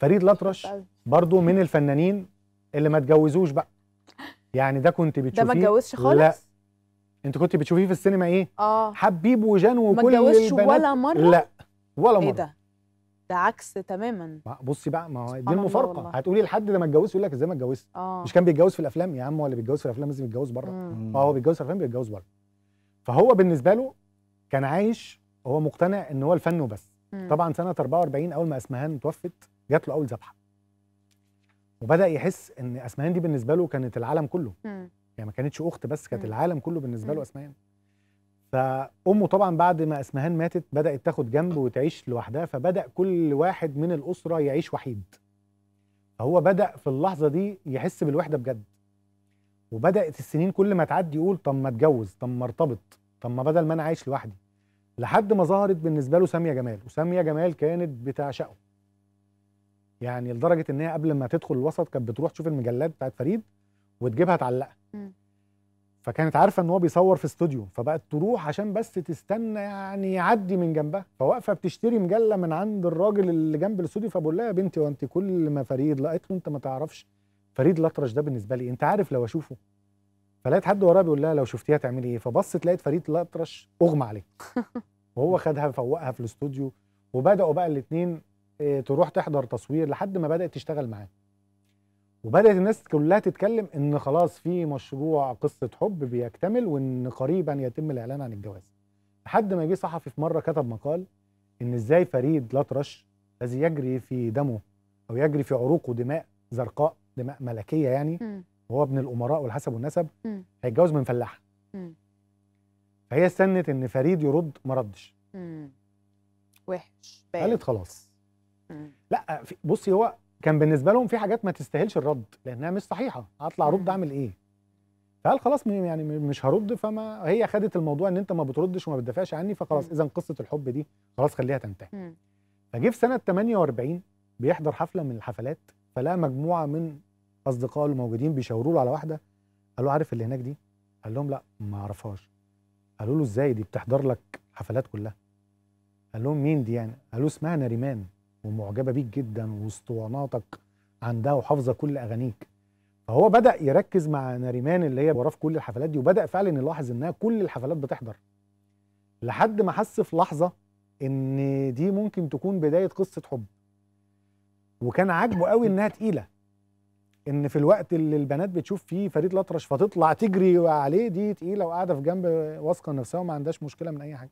فريد الأطرش برضو من الفنانين اللي ما اتجوزوش بقى يعني ده كنت بتشوفيه ده ما اتجوزش خالص لا انت كنت بتشوفيه في السينما ايه اه حبيب وجان وكل ما اتجوزش ولا مره لا ولا إيه مره ايه ده ده عكس تماما بصي بقى ما هو دي المفارقه هتقولي لحد ده ما اتجوزش يقول لك ازاي ما اتجوزش آه. مش كان بيتجوز في الافلام يا عم ولا بيتجوز في الافلام لازم يتجوز بره اه هو بيتجوز في الافلام بيتجوز بره فهو بالنسبه له كان عايش هو مقتنع ان هو الفن وبس مم. طبعا سنه 44 اول ما اسمهان توفت جات له اول ذبحه وبدا يحس ان اسمهان دي بالنسبه له كانت العالم كله مم. يعني ما كانتش اخت بس كانت العالم كله بالنسبه له اسمهان فامه طبعا بعد ما اسمهان ماتت بدات تاخد جنب وتعيش لوحدها فبدا كل واحد من الاسره يعيش وحيد فهو بدا في اللحظه دي يحس بالوحده بجد وبدات السنين كل ما تعدي يقول طب ما اتجوز طب ما ارتبط طب ما بدل ما انا عايش لوحدي لحد ما ظهرت بالنسبه له ساميه جمال وساميه جمال كانت بتعشقه يعني لدرجه ان هي قبل ما تدخل الوسط كانت بتروح تشوف المجلات بتاعت فريد وتجيبها تعلقها فكانت عارفه ان هو بيصور في استوديو فبقت تروح عشان بس تستنى يعني يعدي من جنبها فواقفه بتشتري مجله من عند الراجل اللي جنب الاستوديو فبقول لها يا بنتي وانت كل ما فريد لقيت له انت ما تعرفش فريد الاطرش ده بالنسبه لي انت عارف لو اشوفه فلقيت حد وراها بيقول لها لو شفتيها تعملي ايه فبصت لقيت فريد الاطرش اغمى عليه وهو خدها فوقها في الاستوديو وبداوا بقى الاثنين آه، تروح تحضر تصوير لحد ما بدات تشتغل معاه وبدات الناس كلها تتكلم ان خلاص في مشروع قصه حب بيكتمل وان قريبا يتم الاعلان عن الجواز لحد ما جه صحفي في مره كتب مقال ان ازاي فريد لطرش الذي يجري في دمه او يجري في عروقه دماء زرقاء دماء ملكيه يعني م. وهو ابن الامراء والحسب والنسب هيتجوز من فلاحه فهي استنت ان فريد يرد ما ردش وحش قالت خلاص لا بصي هو كان بالنسبه لهم في حاجات ما تستاهلش الرد لانها مش صحيحه هطلع ارد اعمل ايه فقال خلاص يعني مش هرد فما هي خدت الموضوع ان انت ما بتردش وما بتدافعش عني فخلاص اذا قصه الحب دي خلاص خليها تنتهي فجه في سنه 48 بيحضر حفله من الحفلات فلقى مجموعه من اصدقائه الموجودين بيشاوروا له على واحده قالوا له عارف اللي هناك دي قال لهم لا ما اعرفهاش قالوا له ازاي دي بتحضر لك حفلات كلها قال لهم مين دي يعني قالوا اسمها نريمان ومعجبه بيك جدا واسطواناتك عندها وحافظه كل اغانيك فهو بدا يركز مع ناريمان اللي هي وراه في كل الحفلات دي وبدا فعلا يلاحظ انها كل الحفلات بتحضر لحد ما حس في لحظه ان دي ممكن تكون بدايه قصه حب وكان عاجبه قوي انها تقيله ان في الوقت اللي البنات بتشوف فيه فريد الاطرش فتطلع تجري عليه دي تقيله وقاعده في جنب واثقه نفسها وما عندهاش مشكله من اي حاجه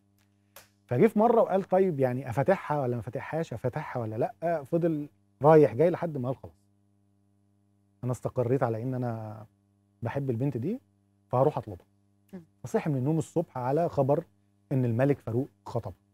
فجه في مره وقال طيب يعني افتحها ولا ما افتحهاش افتحها ولا لا فضل رايح جاي لحد ما قال خلاص انا استقريت على ان انا بحب البنت دي فهروح اطلبها فصحي من النوم الصبح على خبر ان الملك فاروق خطب